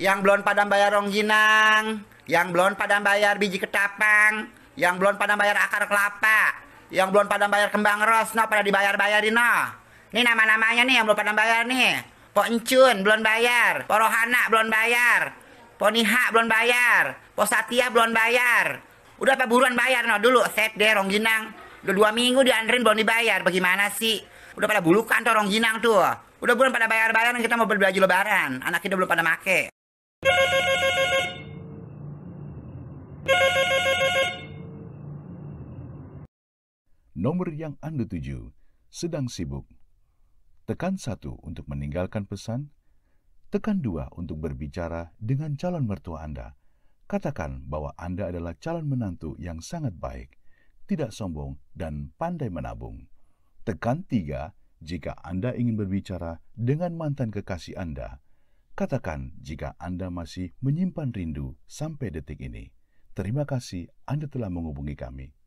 yang belum pada bayar rongginang, yang belum pada bayar biji ketapang, yang belum pada bayar akar kelapa, yang belum pada bayar kembang ros, no pada dibayar-bayarin no. Ini nama-namanya nih yang belum pada bayar nih. Po Encun belum bayar, Po Rohana belum bayar, Po Niha belum bayar, Po belum bayar. Udah apa buruan bayar no dulu, set deh rong Udah dua minggu diandrin belum dibayar, bagaimana sih? Udah pada bulukan tuh rongginang tuh. Udah bulan pada bayar bayar. kita mau berbelanja lebaran. Anak kita belum pada make. Nomor yang Anda tuju sedang sibuk. Tekan satu untuk meninggalkan pesan. Tekan dua untuk berbicara dengan calon mertua Anda. Katakan bahwa Anda adalah calon menantu yang sangat baik, tidak sombong, dan pandai menabung. Tekan tiga jika Anda ingin berbicara dengan mantan kekasih Anda Katakan jika Anda masih menyimpan rindu sampai detik ini. Terima kasih Anda telah menghubungi kami.